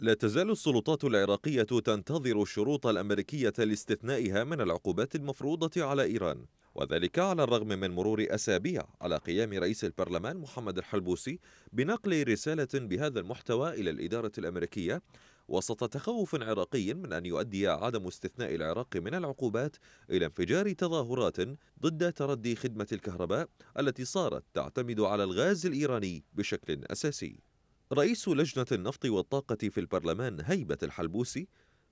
لا تزال السلطات العراقية تنتظر الشروط الأمريكية لاستثنائها من العقوبات المفروضة على إيران وذلك على الرغم من مرور أسابيع على قيام رئيس البرلمان محمد الحلبوسي بنقل رسالة بهذا المحتوى إلى الإدارة الأمريكية وسط تخوف عراقي من أن يؤدي عدم استثناء العراق من العقوبات إلى انفجار تظاهرات ضد تردي خدمة الكهرباء التي صارت تعتمد على الغاز الإيراني بشكل أساسي رئيس لجنة النفط والطاقة في البرلمان هيبة الحلبوسي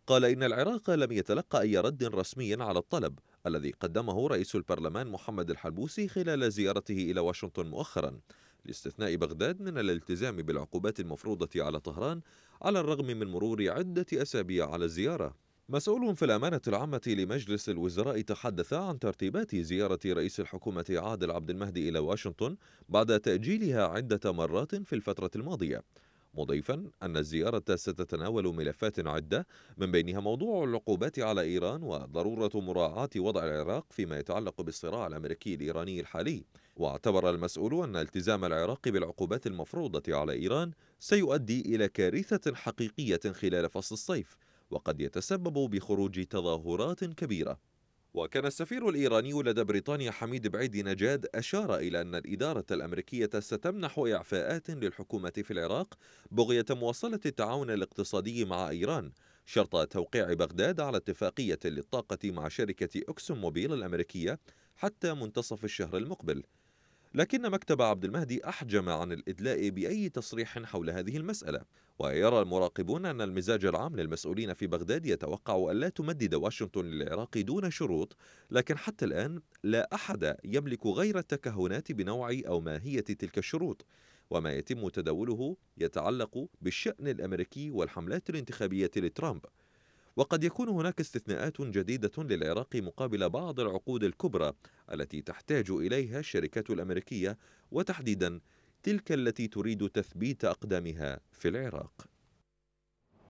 قال إن العراق لم يتلقى أي رد رسمي على الطلب الذي قدمه رئيس البرلمان محمد الحلبوسي خلال زيارته إلى واشنطن مؤخرا لاستثناء بغداد من الالتزام بالعقوبات المفروضة على طهران على الرغم من مرور عدة أسابيع على الزيارة مسؤول في الأمانة العامة لمجلس الوزراء تحدث عن ترتيبات زيارة رئيس الحكومة عادل عبد المهدي إلى واشنطن بعد تأجيلها عدة مرات في الفترة الماضية مضيفا أن الزيارة ستتناول ملفات عدة من بينها موضوع العقوبات على إيران وضرورة مراعاة وضع العراق فيما يتعلق بالصراع الأمريكي الإيراني الحالي واعتبر المسؤول أن التزام العراق بالعقوبات المفروضة على إيران سيؤدي إلى كارثة حقيقية خلال فصل الصيف وقد يتسبب بخروج تظاهرات كبيرة وكان السفير الإيراني لدى بريطانيا حميد بعيد نجاد أشار إلى أن الإدارة الأمريكية ستمنح إعفاءات للحكومة في العراق بغية مواصلة التعاون الاقتصادي مع إيران شرط توقيع بغداد على اتفاقية للطاقة مع شركة أكسون موبيل الأمريكية حتى منتصف الشهر المقبل لكن مكتب عبد المهدي أحجم عن الإدلاء بأي تصريح حول هذه المسألة ويرى المراقبون أن المزاج العام للمسؤولين في بغداد يتوقع ألا تمدد واشنطن للعراق دون شروط لكن حتى الآن لا أحد يملك غير التكهنات بنوع أو ماهية تلك الشروط وما يتم تداوله يتعلق بالشأن الأمريكي والحملات الانتخابية لترامب وقد يكون هناك استثناءات جديدة للعراق مقابل بعض العقود الكبرى التي تحتاج إليها الشركات الأمريكية وتحديدا تلك التي تريد تثبيت أقدامها في العراق